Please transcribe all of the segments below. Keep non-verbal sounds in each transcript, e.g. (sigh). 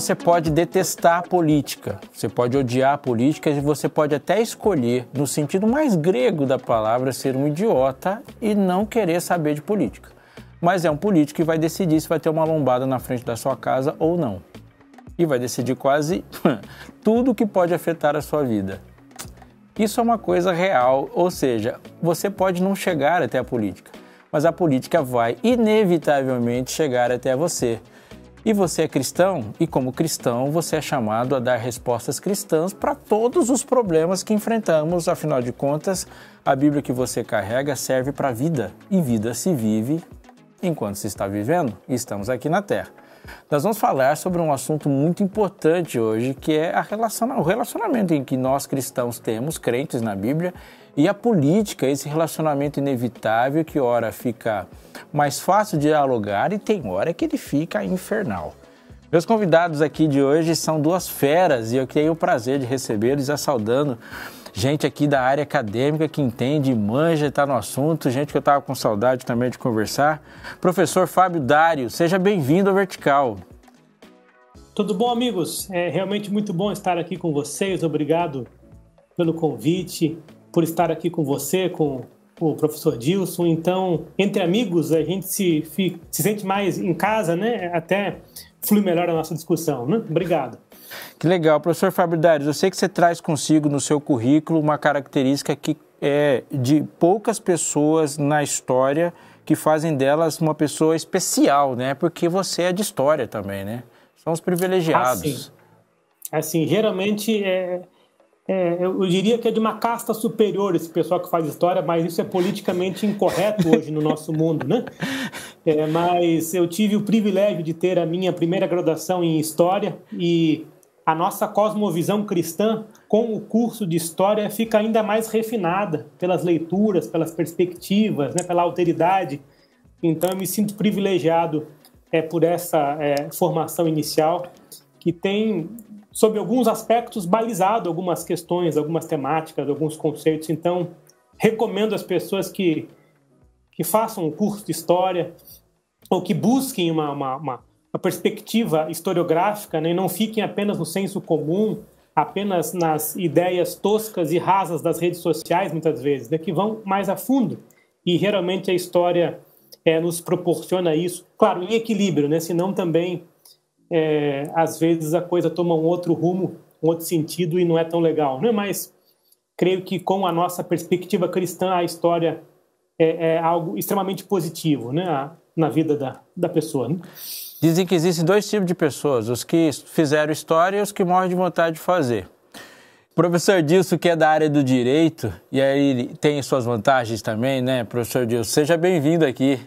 Você pode detestar a política, você pode odiar a política e você pode até escolher, no sentido mais grego da palavra, ser um idiota e não querer saber de política. Mas é um político que vai decidir se vai ter uma lombada na frente da sua casa ou não. E vai decidir quase (laughs) tudo que pode afetar a sua vida. Isso é uma coisa real, ou seja, você pode não chegar até a política, mas a política vai inevitavelmente chegar até você e você é cristão, e como cristão, você é chamado a dar respostas cristãs para todos os problemas que enfrentamos. Afinal de contas, a Bíblia que você carrega serve para a vida, e vida se vive enquanto se está vivendo e estamos aqui na Terra. Nós vamos falar sobre um assunto muito importante hoje, que é a relação, o relacionamento em que nós cristãos temos, crentes na Bíblia, e a política, esse relacionamento inevitável que ora fica mais fácil de dialogar e tem hora que ele fica infernal. Meus convidados aqui de hoje são duas feras e eu tenho o prazer de recebê-los já saudando gente aqui da área acadêmica que entende, manja, está no assunto, gente que eu estava com saudade também de conversar. Professor Fábio Dário, seja bem-vindo ao Vertical. Tudo bom, amigos? É realmente muito bom estar aqui com vocês. Obrigado pelo convite por estar aqui com você, com o professor Dilson. Então, entre amigos, a gente se, se sente mais em casa, né? Até flui melhor a nossa discussão, né? Obrigado. Que legal. Professor Fábio Dares, eu sei que você traz consigo no seu currículo uma característica que é de poucas pessoas na história que fazem delas uma pessoa especial, né? Porque você é de história também, né? São os privilegiados. Assim, assim geralmente é é, eu diria que é de uma casta superior esse pessoal que faz história, mas isso é politicamente incorreto hoje no nosso mundo, né? É, mas eu tive o privilégio de ter a minha primeira graduação em História e a nossa cosmovisão cristã, com o curso de História, fica ainda mais refinada pelas leituras, pelas perspectivas, né, pela alteridade. Então eu me sinto privilegiado é, por essa é, formação inicial, que tem sobre alguns aspectos balizado, algumas questões, algumas temáticas, alguns conceitos. Então, recomendo às pessoas que, que façam um curso de história ou que busquem uma, uma, uma, uma perspectiva historiográfica né, e não fiquem apenas no senso comum, apenas nas ideias toscas e rasas das redes sociais, muitas vezes, né, que vão mais a fundo. E geralmente a história é, nos proporciona isso, claro, em equilíbrio, né, senão também é, às vezes a coisa toma um outro rumo, um outro sentido e não é tão legal, né? Mas creio que com a nossa perspectiva cristã a história é, é algo extremamente positivo, né? Na vida da, da pessoa. Né? Dizem que existem dois tipos de pessoas: os que fizeram história e os que morrem de vontade de fazer. professor Dilson, que é da área do direito, e aí tem suas vantagens também, né? Professor Dilson, seja bem-vindo aqui.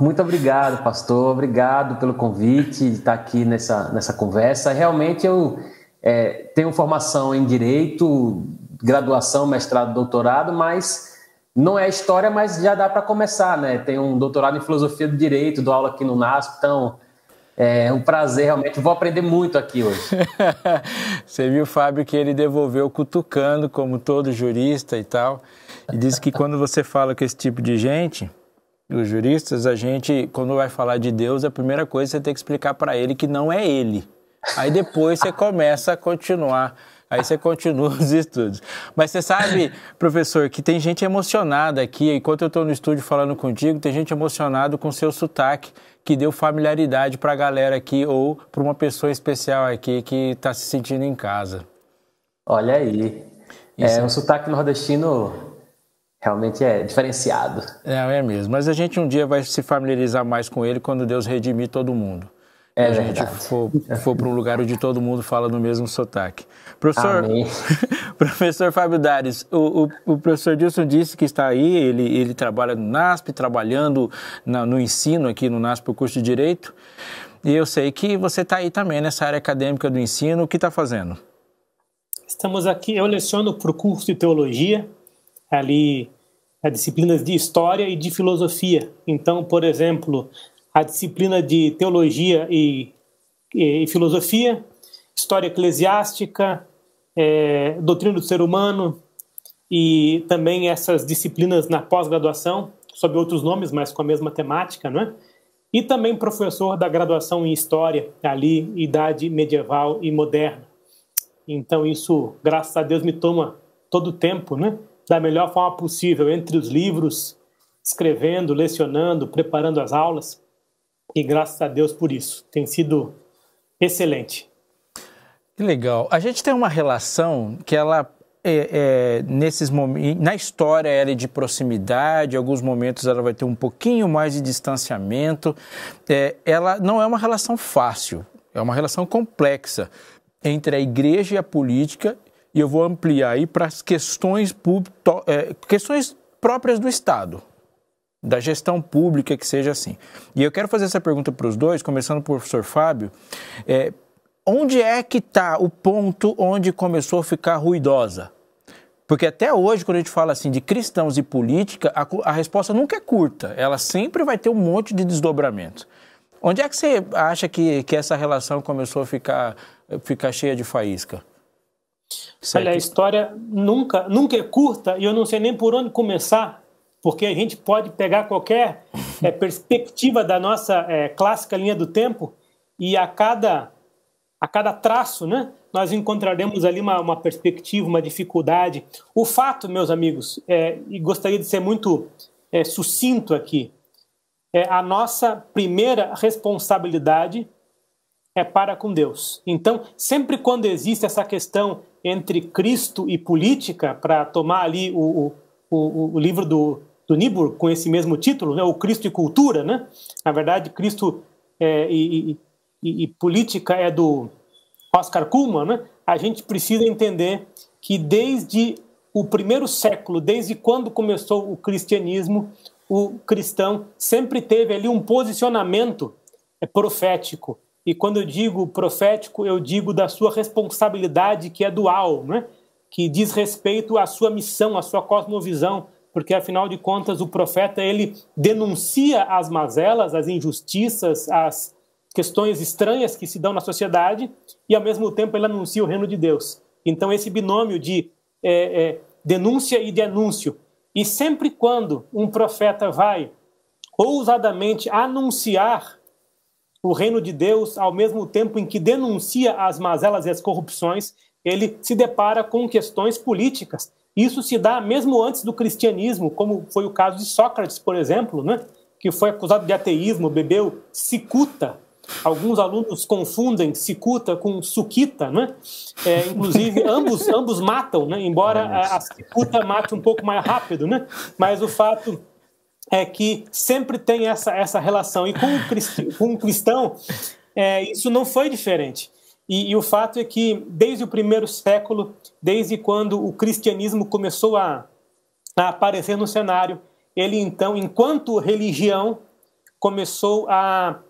Muito obrigado, pastor. Obrigado pelo convite de estar aqui nessa, nessa conversa. Realmente eu é, tenho formação em direito, graduação, mestrado, doutorado, mas não é história, mas já dá para começar, né? Tenho um doutorado em filosofia do direito, dou aula aqui no NASP, então é um prazer, realmente. Vou aprender muito aqui hoje. (laughs) Você viu, Fábio, que ele devolveu cutucando, como todo jurista e tal, e disse que quando você fala com esse tipo de gente os juristas, a gente, quando vai falar de Deus, a primeira coisa você tem que explicar para ele que não é ele. Aí depois você começa a continuar. Aí você continua os estudos. Mas você sabe, professor, que tem gente emocionada aqui. Enquanto eu estou no estúdio falando contigo, tem gente emocionada com seu sotaque, que deu familiaridade para a galera aqui ou para uma pessoa especial aqui que está se sentindo em casa. Olha aí. Isso. É, é um sotaque nordestino realmente é diferenciado. É, é mesmo. Mas a gente um dia vai se familiarizar mais com ele quando Deus redimir todo mundo. É a gente for, for para um lugar onde todo mundo fala no mesmo sotaque. Professor, (laughs) professor Fábio Dares, o, o, o, professor Dilson disse que está aí, ele, ele trabalha no NASP, trabalhando na, no ensino aqui no NASP, o curso de Direito. E eu sei que você está aí também nessa área acadêmica do ensino. O que está fazendo? Estamos aqui, eu leciono para o curso de Teologia, ali disciplinas de história e de filosofia. Então, por exemplo, a disciplina de teologia e, e, e filosofia, história eclesiástica, é, doutrina do ser humano e também essas disciplinas na pós-graduação, sob outros nomes, mas com a mesma temática, não é? E também professor da graduação em História, ali, idade medieval e moderna. Então, isso, graças a Deus, me toma todo o tempo, né? da melhor forma possível entre os livros, escrevendo, lecionando, preparando as aulas. E graças a Deus por isso. Tem sido excelente. Que legal. A gente tem uma relação que ela é, é, nesses momentos, na história ela é de proximidade, em alguns momentos ela vai ter um pouquinho mais de distanciamento. É, ela não é uma relação fácil, é uma relação complexa entre a igreja e a política e eu vou ampliar aí para as questões, é, questões próprias do Estado, da gestão pública, que seja assim. E eu quero fazer essa pergunta para os dois, começando pelo professor Fábio. É, onde é que está o ponto onde começou a ficar ruidosa? Porque até hoje, quando a gente fala assim de cristãos e política, a, a resposta nunca é curta, ela sempre vai ter um monte de desdobramentos. Onde é que você acha que, que essa relação começou a ficar, ficar cheia de faísca? Olha, a história nunca, nunca é curta e eu não sei nem por onde começar, porque a gente pode pegar qualquer é, (laughs) perspectiva da nossa é, clássica linha do tempo e a cada, a cada traço, né, nós encontraremos ali uma, uma perspectiva, uma dificuldade. O fato, meus amigos, é, e gostaria de ser muito sucinto aqui, é a nossa primeira responsabilidade é para com Deus. Então, sempre quando existe essa questão entre Cristo e política para tomar ali o, o, o, livro do, do Niebuhr com esse mesmo título, né? O Cristo e Cultura, né? Na verdade, Cristo é, e, e, e, política é do Oscar Kuhlman, né? A gente precisa entender que desde o primeiro século, desde quando começou o cristianismo, o cristão sempre teve ali um posicionamento é, profético e quando eu digo profético, eu digo da sua responsabilidade que é dual, né? que diz respeito à sua missão, à sua cosmovisão, porque afinal de contas o profeta ele denuncia as mazelas, as injustiças, as questões estranhas que se dão na sociedade e ao mesmo tempo ele anuncia o reino de Deus. Então esse binômio de é, é, denúncia e de anúncio e sempre quando um profeta vai ousadamente anunciar o reino de Deus, ao mesmo tempo em que denuncia as mazelas e as corrupções, ele se depara com questões políticas. Isso se dá mesmo antes do cristianismo, como foi o caso de Sócrates, por exemplo, né? que foi acusado de ateísmo, bebeu cicuta. Alguns alunos confundem cicuta com suquita, né? É, inclusive, (laughs) ambos, ambos matam, né? embora a, a cicuta mate um pouco mais rápido, né? mas o fato é que sempre tem essa, essa relação. E com o cristão, (laughs) com cristão é, isso não foi diferente. E, e, o fato é que, desde o primeiro século, desde quando o cristianismo começou a, a aparecer no cenário, ele então, enquanto religião, começou a,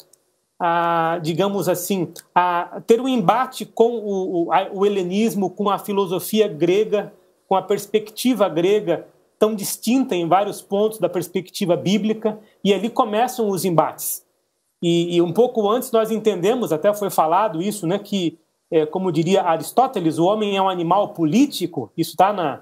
a digamos assim, a ter um embate com o, o, o helenismo, com a filosofia grega, com a perspectiva grega tão distinta em vários pontos da perspectiva bíblica, e ali começam os embates. E, e um pouco antes nós entendemos, até foi falado isso, né, que, é, como diria Aristóteles, o homem é um animal político, isso está na,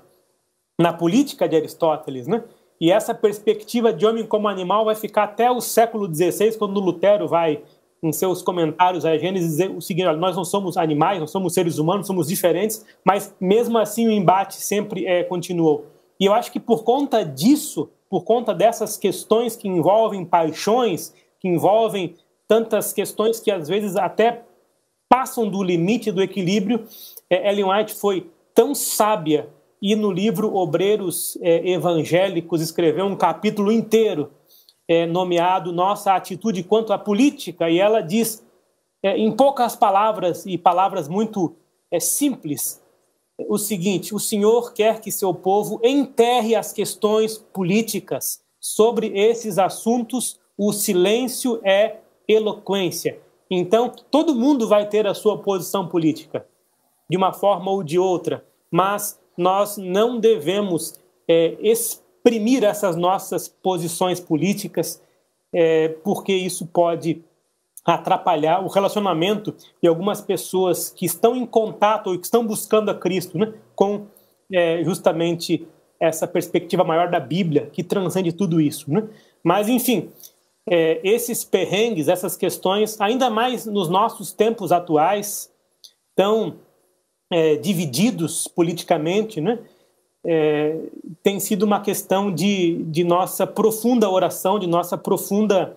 na política de Aristóteles, né? E essa perspectiva de homem como animal vai ficar até o século XVI, quando Lutero vai, em seus comentários à Gênesis, dizer o seguinte: olha, nós não somos animais, não somos seres humanos, somos diferentes, mas mesmo assim o embate sempre é, continuou. E eu acho que por conta disso, por conta dessas questões que envolvem paixões, que envolvem tantas questões que às vezes até passam do limite do equilíbrio, é, Ellen White foi tão sábia e no livro Obreiros é, Evangélicos escreveu um capítulo inteiro é, nomeado Nossa Atitude quanto à Política, e ela diz, em poucas palavras e palavras muito simples, o seguinte: o senhor quer que seu povo enterre as questões políticas. Sobre esses assuntos, o silêncio é eloquência. Então, todo mundo vai ter a sua posição política, de uma forma ou de outra, mas nós não devemos é, exprimir essas nossas posições políticas, é, porque isso pode atrapalhar o relacionamento de algumas pessoas que estão em contato ou que estão buscando a Cristo, né? com é, justamente essa perspectiva maior da Bíblia que transcende tudo isso. Né? Mas, enfim, é, esses perrengues, essas questões, ainda mais nos nossos tempos atuais, tão é, divididos politicamente, né? É, tem sido uma questão de, de nossa profunda oração, de nossa profunda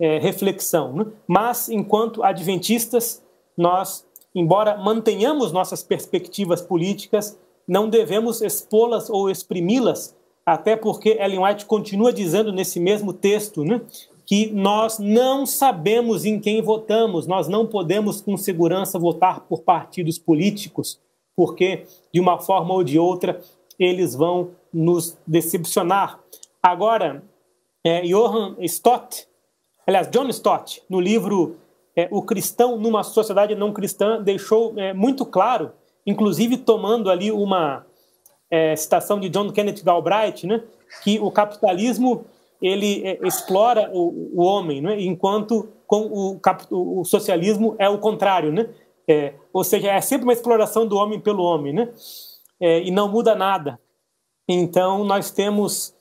é, reflexão. Né? Mas, enquanto adventistas, nós, embora mantenhamos nossas perspectivas políticas, não devemos expô-las ou exprimi-las, até porque Ellen White continua dizendo nesse mesmo texto né, que nós não sabemos em quem votamos, nós não podemos com segurança votar por partidos políticos, porque, de uma forma ou de outra, eles vão nos decepcionar. Agora, é, Johann Stott, Aliás, John Stott, no livro é, O Cristão numa Sociedade Não Cristã, deixou é, muito claro, inclusive tomando ali uma é, citação de John Kenneth Galbraith, né, que o capitalismo ele é, explora o, o homem, né, enquanto com o, o, socialismo é o contrário, né? É, ou seja, é sempre uma exploração do homem pelo homem, né? É, e não muda nada. Então, nós temos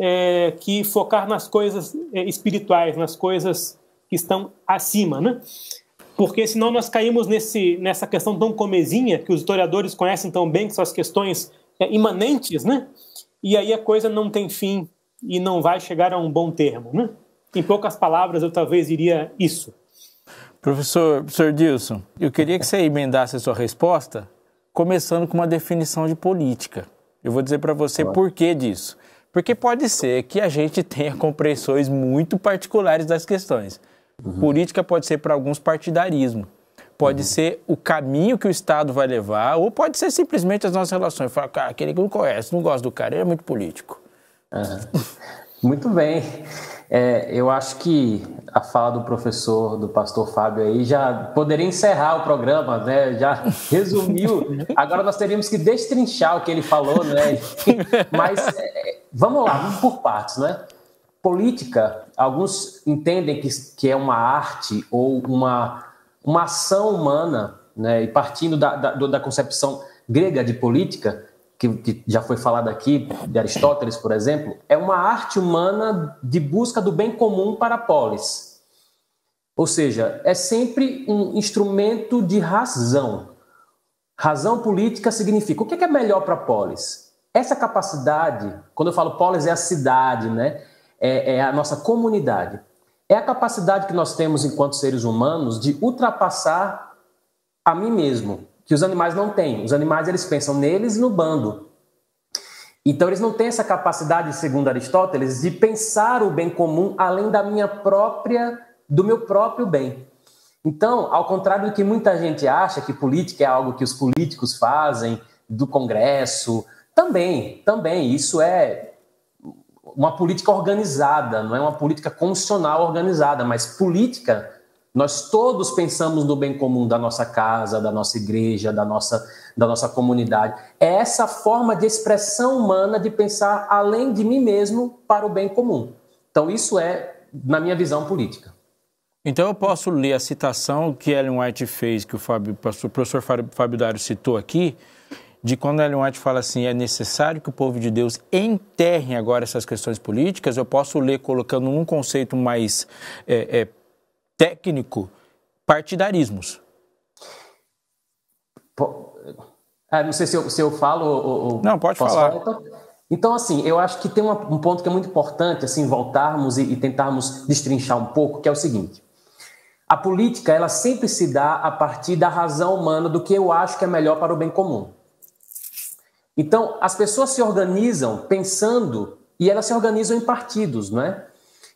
é, que focar nas coisas é, espirituais, nas coisas que estão acima, né? Porque senão nós caímos nesse, nessa questão tão comezinha, que os historiadores conhecem tão bem, que são as questões é, imanentes, né? E aí a coisa não tem fim e não vai chegar a um bom termo, né? Em poucas palavras, eu talvez diria isso. Professor, professor Dilson, eu queria que você emendasse a sua resposta começando com uma definição de política. Eu vou dizer para você claro. por que disso. Porque pode ser que a gente tenha compreensões muito particulares das questões. Uhum. Política pode ser para alguns partidarismo. Pode uhum. ser o caminho que o Estado vai levar, ou pode ser simplesmente as nossas relações. Falar, cara, aquele que não conhece, não gosta do cara, ele é muito político. Uhum. (laughs) muito bem. É, eu acho que a fala do professor, do pastor Fábio aí, já poderia encerrar o programa, né? Já (laughs) resumiu. Agora nós teríamos que destrinchar o que ele falou, né? (laughs) Mas é, Vamos lá, vamos por partes, né? Política, alguns entendem que, que é uma arte ou uma, uma ação humana, né? E partindo da, da, da concepção grega de política, que, que, já foi falado aqui, de Aristóteles, por exemplo, é uma arte humana de busca do bem comum para a polis. Ou seja, é sempre um instrumento de razão. Razão política significa o que é, é melhor para a polis? essa capacidade, quando eu falo polis, é a cidade, né? É, é, a nossa comunidade. É a capacidade que nós temos enquanto seres humanos de ultrapassar a mim mesmo, que os animais não têm. Os animais eles pensam neles e no bando. Então eles não têm essa capacidade, segundo Aristóteles, de pensar o bem comum além da minha própria, do meu próprio bem. Então, ao contrário do que muita gente acha que política é algo que os políticos fazem do Congresso, também, também, isso é uma política organizada, não é uma política constitucional organizada, mas política. Nós todos pensamos no bem comum da nossa casa, da nossa igreja, da nossa, da nossa comunidade. É essa forma de expressão humana de pensar além de mim mesmo para o bem comum. Então, isso é, na minha visão, política. Então, eu posso ler a citação que Ellen White fez, que o, Fábio, o professor Fábio Dário citou aqui, de quando Ellen White fala assim, é necessário que o povo de Deus enterre agora essas questões políticas, eu posso ler colocando num conceito mais é, é, técnico, partidarismos. Ah, não sei se eu, se eu falo ou... Não, pode falar. falar. Então. então, assim, eu acho que tem uma, um ponto que é muito importante, assim, voltarmos e, e tentarmos destrinchar um pouco, que é o seguinte. A política, ela sempre se dá a partir da razão humana do que eu acho que é melhor para o bem comum. Então, as pessoas se organizam pensando e elas se organizam em partidos, não é?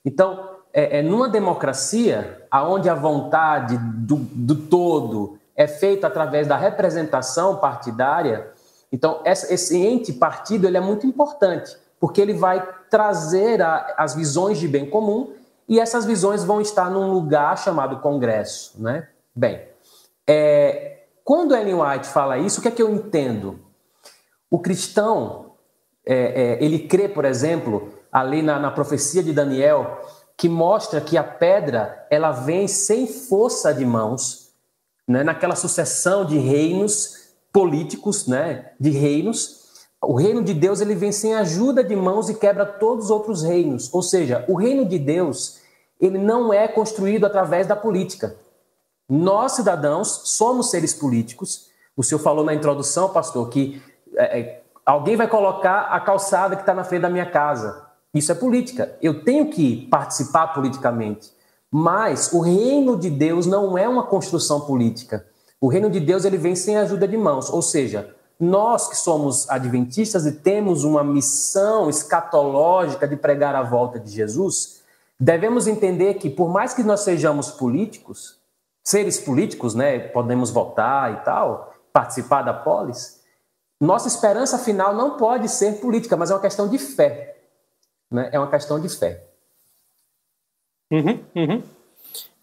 Então, é, é numa democracia, aonde a vontade do, do todo é feita através da representação partidária, então essa, esse ente partido ele é muito importante, porque ele vai trazer a, as visões de bem comum e essas visões vão estar num lugar chamado Congresso, né? Bem, é, quando Ellen White fala isso, o que é que eu entendo? O cristão, é, é, ele crê, por exemplo, ali na, na profecia de Daniel, que mostra que a pedra ela vem sem força de mãos, né, naquela sucessão de reinos políticos, né, de reinos. O reino de Deus ele vem sem ajuda de mãos e quebra todos os outros reinos. Ou seja, o reino de Deus ele não é construído através da política. Nós cidadãos somos seres políticos. O senhor falou na introdução, pastor, que é, é, alguém vai colocar a calçada que está na frente da minha casa. Isso é política. Eu tenho que participar politicamente. Mas o reino de Deus não é uma construção política. O reino de Deus ele vem sem ajuda de mãos. Ou seja, nós que somos adventistas e temos uma missão escatológica de pregar a volta de Jesus, devemos entender que, por mais que nós sejamos políticos, seres políticos, né, podemos votar e tal, participar da polis, nossa esperança final não pode ser política, mas é uma questão de fé. Né? É uma questão de fé. Uhum, uhum.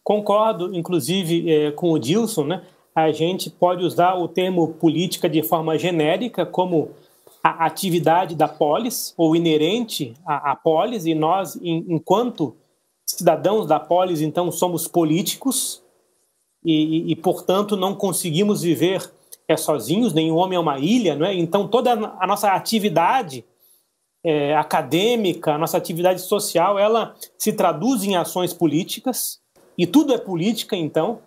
Concordo, inclusive, é, com o Dilson, né? a gente pode usar o termo política de forma genérica, como a atividade da polis, ou inerente à, à polis, e nós, em, enquanto cidadãos da polis, então somos políticos, e, e, e portanto não conseguimos viver é sozinhos, nenhum homem é uma ilha, não é? Então toda a nossa atividade é, acadêmica, a nossa atividade social, ela se traduz em ações políticas e tudo é política, então.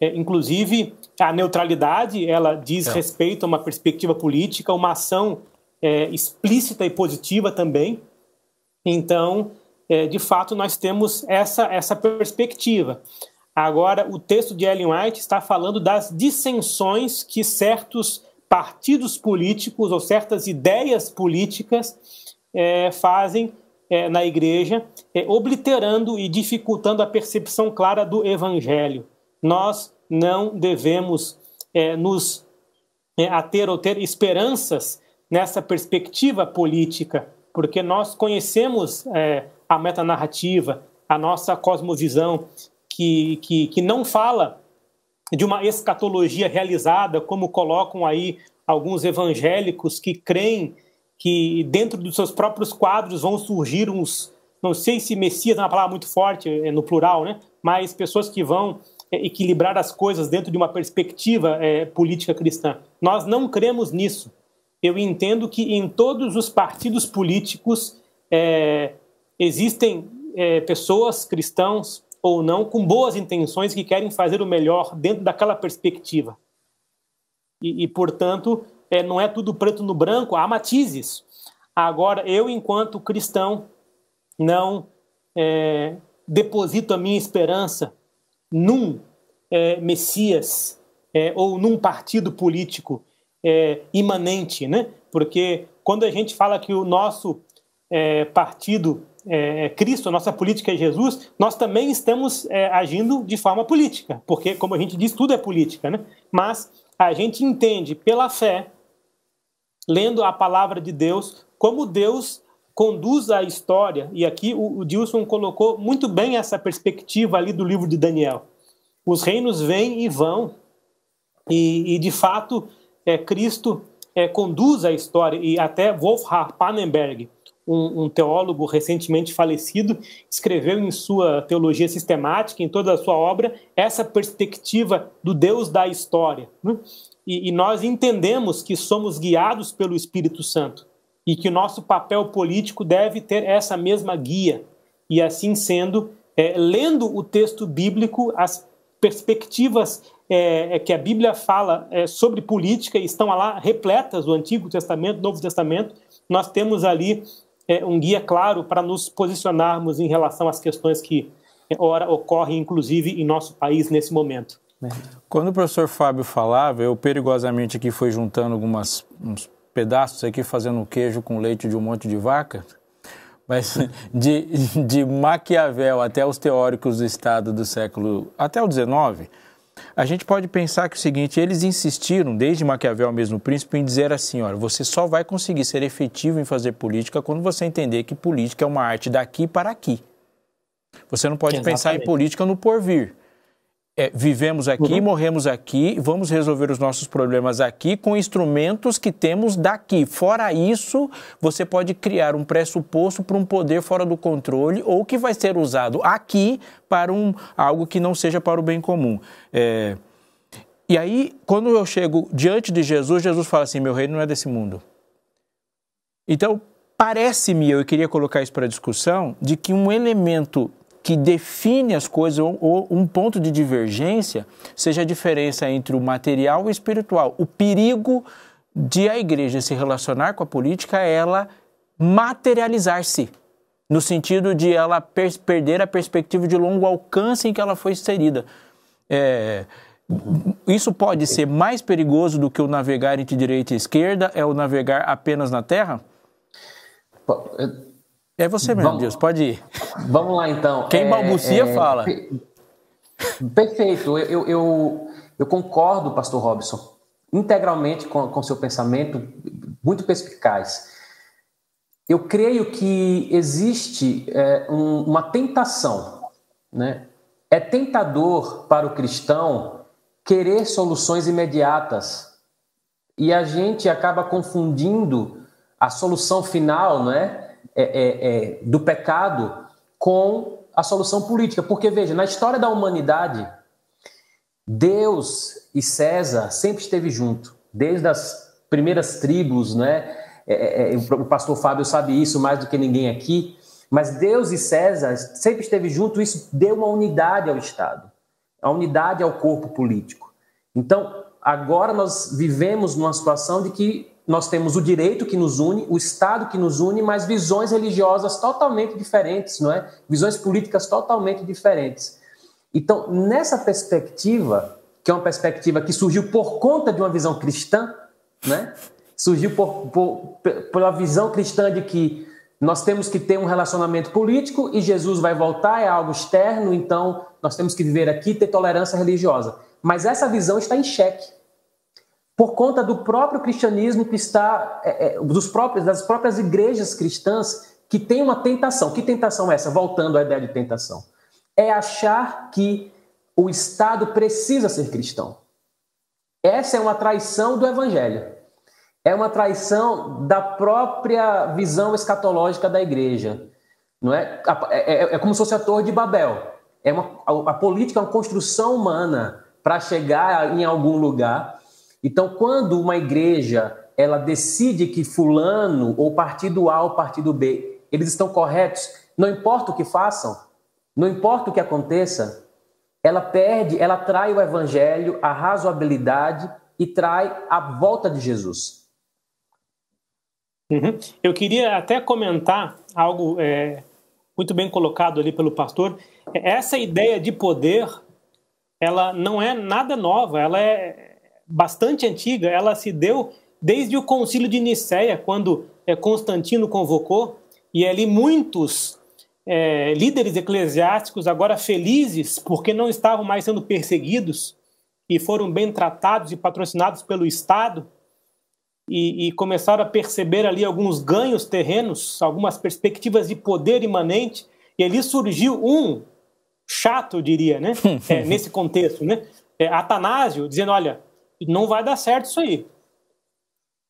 É, inclusive a neutralidade, ela diz é. respeito a uma perspectiva política, uma ação é, explícita e positiva também. Então, é, de fato, nós temos essa essa perspectiva. Agora, o texto de Ellen White está falando das dissensões que certos partidos políticos ou certas ideias políticas é, fazem é, na igreja, é, obliterando e dificultando a percepção clara do evangelho. Nós não devemos é, nos é, ater ou ter esperanças nessa perspectiva política, porque nós conhecemos é, a metanarrativa, a nossa cosmovisão que, que, que não fala de uma escatologia realizada, como colocam aí alguns evangélicos que creem que dentro dos seus próprios quadros vão surgir uns, não sei se Messias é uma palavra muito forte é no plural, né? mas pessoas que vão é, equilibrar as coisas dentro de uma perspectiva é, política cristã. Nós não cremos nisso. Eu entendo que em todos os partidos políticos é, existem é, pessoas, cristãos, ou não, com boas intenções que querem fazer o melhor dentro daquela perspectiva. E, e portanto, é, não é tudo preto no branco, há matizes. Agora, eu, enquanto cristão, não é, deposito a minha esperança num é, Messias é, ou num partido político é, imanente, né? porque quando a gente fala que o nosso é, partido é, é, Cristo, a nossa política é Jesus, nós também estamos é, agindo de forma política, porque, como a gente diz, tudo é política, né? Mas a gente entende pela fé, lendo a palavra de Deus, como Deus conduz a história, e aqui o, o Dilson colocou muito bem essa perspectiva ali do livro de Daniel. Os reinos vêm e vão, e, e de fato é, Cristo é, conduz a história, e até Wolfhard Pannenberg um, um, teólogo recentemente falecido, escreveu em sua teologia sistemática, em toda a sua obra, essa perspectiva do Deus da história. Né? E, e nós entendemos que somos guiados pelo Espírito Santo e que o nosso papel político deve ter essa mesma guia. E assim sendo, é, lendo o texto bíblico, as perspectivas é, é que a Bíblia fala é, sobre política estão lá repletas, o Antigo Testamento, o Novo Testamento, nós temos ali é, um guia claro para nos posicionarmos em relação às questões que é, ora ocorrem, inclusive, em nosso país nesse momento. Né? Quando o professor Fábio falava, eu perigosamente aqui fui juntando alguns pedaços aqui, fazendo queijo com leite de um monte de vaca, mas de, de Maquiavel até os teóricos do Estado do século, até o XIX, a gente pode pensar que é o seguinte, eles insistiram, desde Maquiavel mesmo príncipe, em dizer assim, olha, você só vai conseguir ser efetivo em fazer política quando você entender que política é uma arte daqui para aqui. Você não pode Exatamente. pensar em política no porvir é, vivemos aqui, uhum. morremos aqui, vamos resolver os nossos problemas aqui com instrumentos que temos daqui. Fora isso, você pode criar um pressuposto para um poder fora do controle ou que vai ser usado aqui para um, algo que não seja para o bem comum. É, e aí, quando eu chego diante de Jesus, Jesus fala assim: meu reino não é desse mundo. Então, parece-me, eu queria colocar isso para discussão, de que um elemento que define as coisas ou um ponto de divergência seja a diferença entre o material e o espiritual. O perigo de a igreja se relacionar com a política é ela materializar-se, no sentido de ela perder a perspectiva de longo alcance em que ela foi inserida. É, isso pode ser mais perigoso do que o navegar entre direita e esquerda, é o navegar apenas na terra? Bom, eu é você mesmo, vamos, Deus, pode ir. Vamos lá então. Quem é, balbucia é, fala. Perfeito, eu, eu, eu, concordo, pastor Robson, integralmente com, com seu pensamento, muito perspicaz. Eu creio que existe é, um, uma tentação, né? É tentador para o cristão querer soluções imediatas e a gente acaba confundindo a solução final, não é? É, é, é, do pecado com a solução política. Porque, veja, na história da humanidade, Deus e César sempre esteve junto, desde as primeiras tribos, né? É, é, é o pastor Fábio sabe isso mais do que ninguém aqui, mas Deus e César sempre esteve junto, isso deu uma unidade ao Estado, a unidade ao corpo político. Então, agora nós vivemos numa situação de que nós temos o direito que nos une, o Estado que nos une, mas visões religiosas totalmente diferentes, não é? Visões políticas totalmente diferentes. Então, nessa perspectiva, que é uma perspectiva que surgiu por conta de uma visão cristã, né? Surgiu por, por, pela visão cristã de que nós temos que ter um relacionamento político e Jesus vai voltar, é algo externo, então nós temos que viver aqui, ter tolerância religiosa. Mas essa visão está em xeque por conta do próprio cristianismo que está, é, é, dos próprios, das próprias igrejas cristãs que tem uma tentação. Que tentação é essa? Voltando à ideia de tentação. É achar que o Estado precisa ser cristão. Essa é uma traição do Evangelho. É uma traição da própria visão escatológica da igreja. Não é? É, é, é, como se fosse a Torre de Babel. É uma, a, a política é uma construção humana para chegar em algum lugar então, quando uma igreja ela decide que fulano ou partido A ou partido B, eles estão corretos, não importa o que façam, não importa o que aconteça, ela perde, ela trai o evangelho, a razoabilidade e trai a volta de Jesus. Uhum. Eu queria até comentar algo é, muito bem colocado ali pelo pastor. Essa ideia de poder, ela não é nada nova, ela é, bastante antiga, ela se deu desde o concílio de Nicéia, quando eh, Constantino convocou, e ali muitos é, líderes eclesiásticos, agora felizes porque não estavam mais sendo perseguidos e foram bem tratados e patrocinados pelo Estado, e, e começaram a perceber ali alguns ganhos terrenos, algumas perspectivas de poder imanente, e ali surgiu um chato, eu diria, né? É, (laughs) nesse contexto, né? É, Atanásio dizendo: olha, e não vai dar certo isso aí.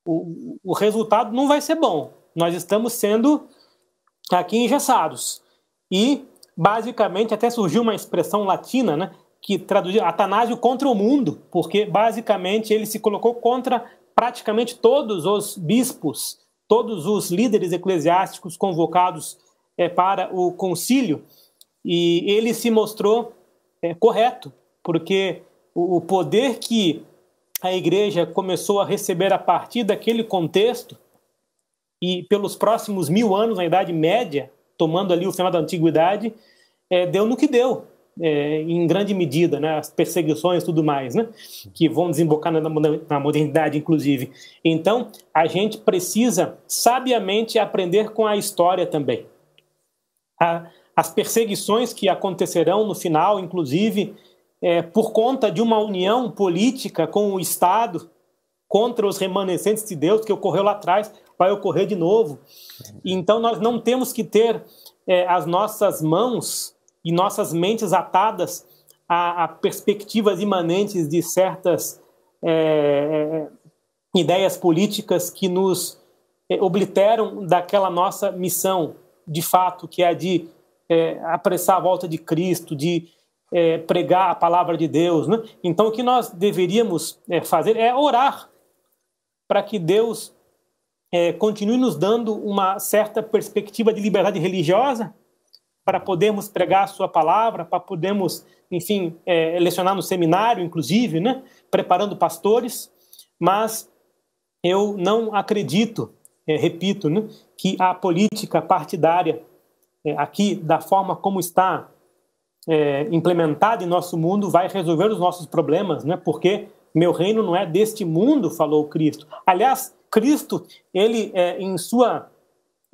O, o resultado não vai ser bom. Nós estamos sendo aqui engessados. E, basicamente, até surgiu uma expressão latina, né? Que traduziu Atanásio contra o mundo, porque basicamente ele se colocou contra praticamente todos os bispos, todos os líderes eclesiásticos convocados é, para o concílio, e ele se mostrou é, correto, porque o, o poder que a igreja começou a receber a partir daquele contexto e pelos próximos mil anos na Idade Média, tomando ali o final da Antiguidade, é, deu no que deu, é, em grande medida, né, as perseguições e tudo mais, né, que vão desembocar na, na modernidade, inclusive. Então, a gente precisa sabiamente aprender com a história também. A, as perseguições que acontecerão no final, inclusive, é, por conta de uma união política com o Estado contra os remanescentes de Deus, que ocorreu lá atrás, vai ocorrer de novo. Então, nós não temos que ter é, as nossas mãos e nossas mentes atadas a, a perspectivas imanentes de certas é, é ideias políticas que nos é, obliteram daquela nossa missão, de fato, que é a de é, apressar a volta de Cristo, de é, pregar a palavra de Deus. Né? Então, o que nós deveríamos é, fazer é orar para que Deus é, continue nos dando uma certa perspectiva de liberdade religiosa para podermos pregar a sua palavra, para podermos, enfim, é, lecionar no seminário, inclusive, né? preparando pastores. Mas eu não acredito, é, repito, né? que a política partidária é, aqui, da forma como está é, implementada em nosso mundo vai resolver os nossos problemas, né? Porque meu reino não é deste mundo, falou Cristo. Aliás, Cristo, ele é, em sua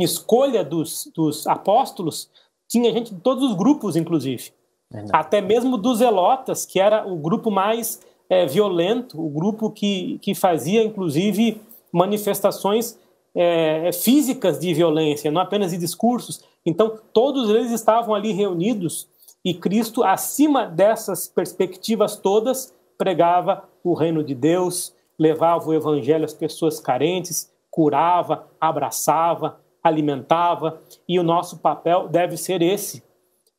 escolha dos, dos apóstolos, tinha gente de todos os grupos, inclusive. É Até mesmo dos Zelotas, que era o grupo mais é, violento, o grupo que, que fazia, inclusive, manifestações é, é físicas de violência, não apenas de discursos. Então, todos eles estavam ali reunidos e Cristo, acima dessas perspectivas todas, pregava o reino de Deus, levava o evangelho às pessoas carentes, curava, abraçava, alimentava, e o nosso papel deve ser esse.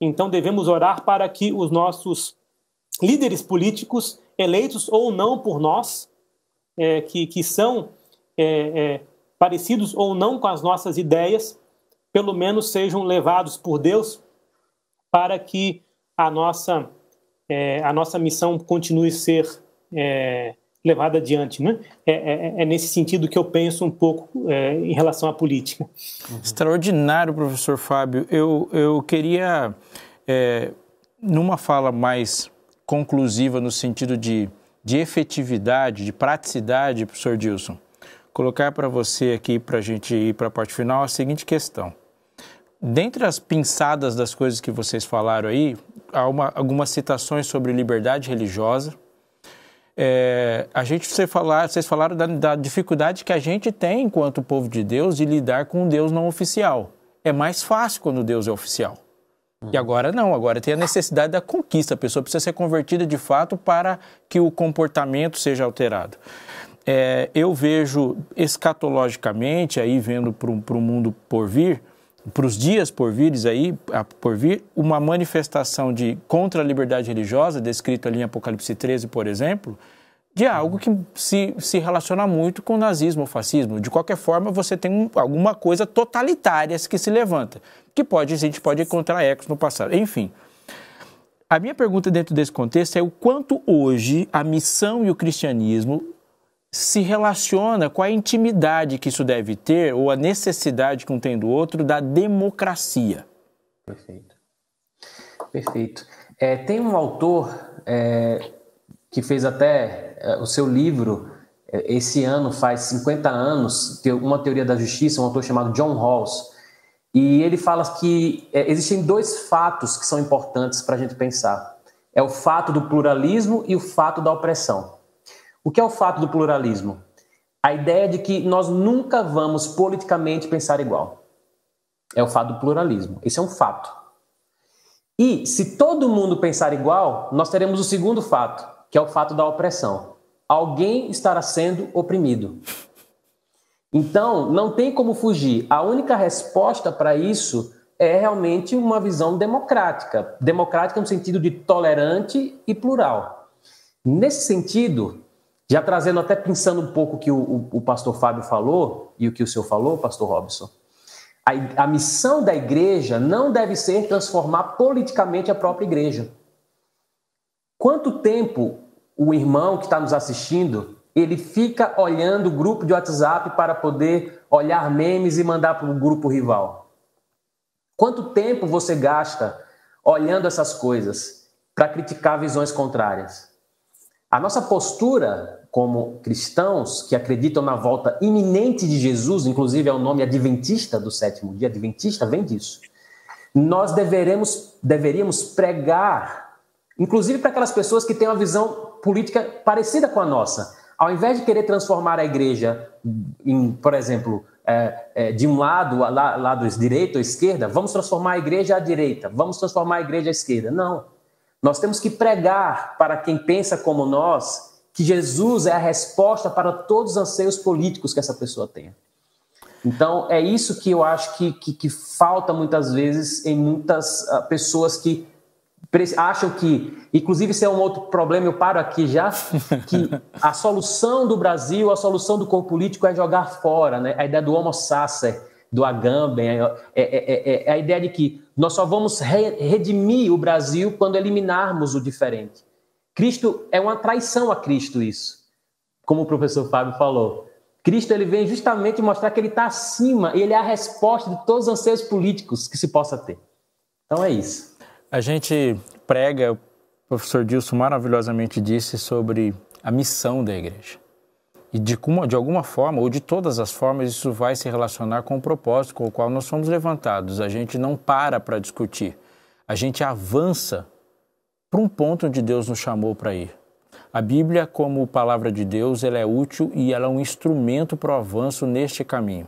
Então devemos orar para que os nossos líderes políticos, eleitos ou não por nós, é, que, que são é, é, parecidos ou não com as nossas ideias, pelo menos sejam levados por Deus para que a nossa, é, a nossa missão continue ser é, levada adiante. Né? É, é, é, nesse sentido que eu penso um pouco é, em relação à política. Uhum. Extraordinário, professor Fábio. Eu, eu queria, é, numa fala mais conclusiva, no sentido de, de efetividade, de praticidade, professor Dilson, colocar para você aqui, para a gente ir para a parte final, a seguinte questão. Dentre as pinçadas das coisas que vocês falaram aí, há uma, algumas citações sobre liberdade religiosa. É, a gente você falar, vocês falaram da, da, dificuldade que a gente tem enquanto povo de Deus de lidar com um Deus não oficial. É mais fácil quando Deus é oficial. E agora não, agora tem a necessidade da conquista. A pessoa precisa ser convertida de fato para que o comportamento seja alterado. É, eu vejo escatologicamente, aí vendo para o mundo por vir, para os dias por vires aí, por vir, uma manifestação de contra a liberdade religiosa, descrito ali em Apocalipse 13, por exemplo, de algo que se, se relaciona muito com o nazismo ou fascismo. De qualquer forma, você tem um, alguma coisa totalitária que se levanta, que pode, a gente pode encontrar ecos no passado. Enfim, a minha pergunta dentro desse contexto é o quanto hoje a missão e o cristianismo se relaciona com a intimidade que isso deve ter ou a necessidade que um tem do outro da democracia. Perfeito. Perfeito. É, tem um autor é, que fez até é, o seu livro, é, esse ano faz 50 anos, uma teoria da justiça, um autor chamado John Rawls, e ele fala que é, existem dois fatos que são importantes para a gente pensar. É o fato do pluralismo e o fato da opressão. O que é o fato do pluralismo? A ideia de que nós nunca vamos politicamente pensar igual. É o fato do pluralismo. Esse é um fato. E se todo mundo pensar igual, nós teremos o segundo fato, que é o fato da opressão. Alguém estará sendo oprimido. Então, não tem como fugir. A única resposta para isso é realmente uma visão democrática democrática no sentido de tolerante e plural. Nesse sentido, já trazendo, até pensando um pouco o que o, o, o pastor Fábio falou e o que o senhor falou, pastor Robson, a, a missão da igreja não deve ser transformar politicamente a própria igreja. Quanto tempo o irmão que está nos assistindo ele fica olhando o grupo de WhatsApp para poder olhar memes e mandar para o grupo rival? Quanto tempo você gasta olhando essas coisas para criticar visões contrárias? A nossa postura como cristãos que acreditam na volta iminente de Jesus, inclusive é o nome adventista do sétimo dia, adventista vem disso. Nós deveremos, deveríamos pregar, inclusive para aquelas pessoas que têm uma visão política parecida com a nossa. Ao invés de querer transformar a igreja em, por exemplo, é, é, de um lado, lá, lado direito ou esquerda, vamos transformar a igreja à direita, vamos transformar a igreja à esquerda. Não. Nós temos que pregar para quem pensa como nós que Jesus é a resposta para todos os anseios políticos que essa pessoa tenha. Então, é isso que eu acho que, que, que falta muitas vezes em muitas uh, pessoas que acham que, inclusive, isso é um outro problema, eu paro aqui já, que a solução do Brasil, a solução do corpo político é jogar fora, né? a ideia do homo sacer, do Agamben, é, é, é, é a ideia de que nós só vamos re redimir o Brasil quando eliminarmos o diferente. Cristo é uma traição a Cristo isso, como o professor Fábio falou. Cristo ele vem justamente mostrar que ele está acima, ele é a resposta de todos os anseios políticos que se possa ter. Então é isso. A gente prega, o professor Dilson maravilhosamente disse sobre a missão da igreja. E de, uma, de alguma forma, ou de todas as formas, isso vai se relacionar com o propósito com o qual nós somos levantados. A gente não para para discutir, a gente avança para um ponto onde Deus nos chamou para ir. A Bíblia, como palavra de Deus, ela é útil e ela é um instrumento para o avanço neste caminho.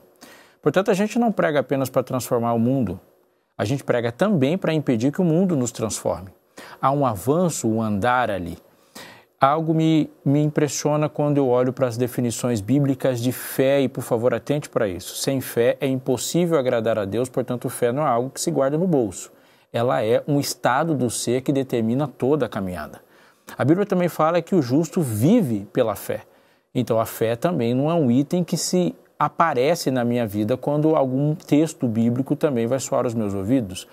Portanto, a gente não prega apenas para transformar o mundo, a gente prega também para impedir que o mundo nos transforme. Há um avanço, um andar ali. Algo me, me impressiona quando eu olho para as definições bíblicas de fé, e por favor atente para isso. Sem fé é impossível agradar a Deus, portanto, fé não é algo que se guarda no bolso ela é um estado do ser que determina toda a caminhada. A Bíblia também fala que o justo vive pela fé. Então a fé também não é um item que se aparece na minha vida quando algum texto bíblico também vai soar aos meus ouvidos.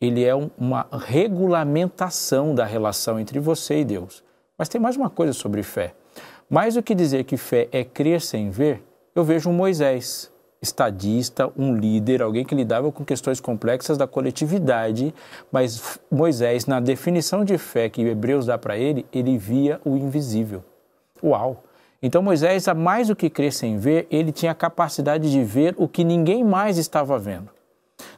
Ele é uma regulamentação da relação entre você e Deus. Mas tem mais uma coisa sobre fé. Mais do que dizer que fé é crer sem ver, eu vejo Moisés estadista, um líder, alguém que lidava com questões complexas da coletividade, mas Moisés, na definição de fé que Hebreus dá para ele, ele via o invisível. Uau! Então Moisés, a mais do que crer sem ver, ele tinha a capacidade de ver o que ninguém mais estava vendo.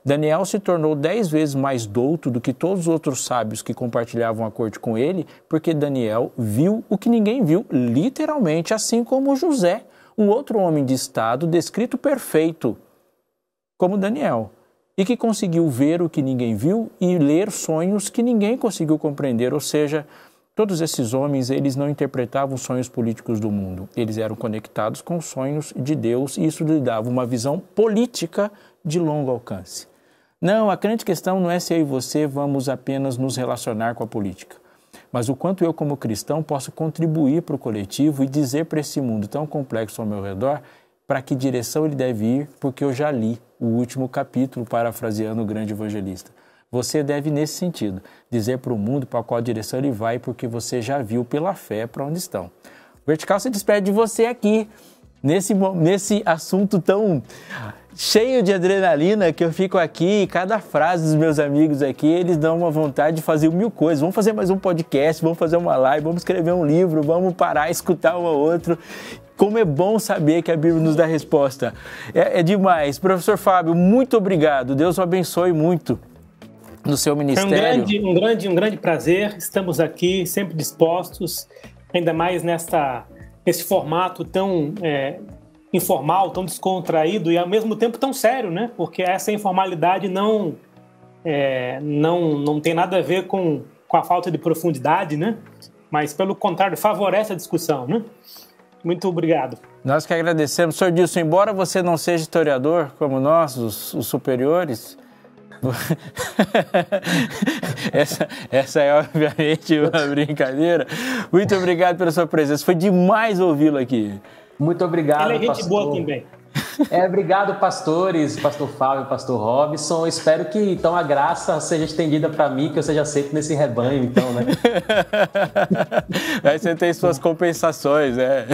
Daniel se tornou dez vezes mais douto do que todos os outros sábios que compartilhavam a corte com ele, porque Daniel viu o que ninguém viu, literalmente, assim como José um outro homem de Estado descrito perfeito, como Daniel, e que conseguiu ver o que ninguém viu e ler sonhos que ninguém conseguiu compreender, ou seja, todos esses homens, eles não interpretavam sonhos políticos do mundo, eles eram conectados com sonhos de Deus e isso lhe dava uma visão política de longo alcance. Não, a grande questão não é se eu e você vamos apenas nos relacionar com a política mas o quanto eu, como cristão, posso contribuir para o coletivo e dizer para esse mundo tão complexo ao meu redor para que direção ele deve ir, porque eu já li o último capítulo, parafraseando o grande evangelista. Você deve, nesse sentido, dizer para o mundo para qual direção ele vai, porque você já viu pela fé para onde estão. O Vertical se despede de você aqui, nesse, nesse assunto tão cheio de adrenalina que eu fico aqui e cada frase dos meus amigos aqui, eles dão uma vontade de fazer mil coisas. Vamos fazer mais um podcast, vamos fazer uma live, vamos escrever um livro, vamos parar, escutar um ao outro. Como é bom saber que a Bíblia nos dá resposta. É, é demais. Professor Fábio, muito obrigado. Deus o abençoe muito no seu ministério. É um grande, um grande, um grande prazer. Estamos aqui sempre dispostos, ainda mais nesta, nesse formato tão é, informal, tão descontraído e ao mesmo tempo tão sério, né? Porque essa informalidade não é, não não tem nada a ver com, com a falta de profundidade, né? Mas pelo contrário favorece a discussão, né? Muito obrigado. Nós que agradecemos, senhor Dilson. Embora você não seja historiador como nós, os, os superiores, (laughs) essa, essa é obviamente uma brincadeira. Muito obrigado pela sua presença. Foi demais ouvi-lo aqui. Muito obrigado, Ele é gente pastor. boa também. É, obrigado, pastores, pastor Fábio, pastor Robson. Espero que então a graça seja estendida para mim, que eu seja aceito nesse rebanho, então, né? (laughs) Aí você tem suas compensações, né?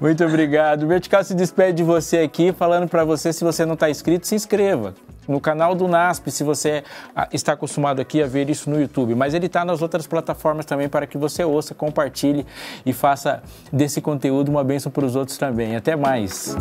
Muito obrigado. O Vertical se despede de você aqui, falando para você, se você não está inscrito, se inscreva no canal do NASP, se você ah, está acostumado aqui a ver isso no YouTube, mas ele está nas outras plataformas também para que você ouça, compartilhe e faça desse conteúdo uma bênção para os outros também. Até mais!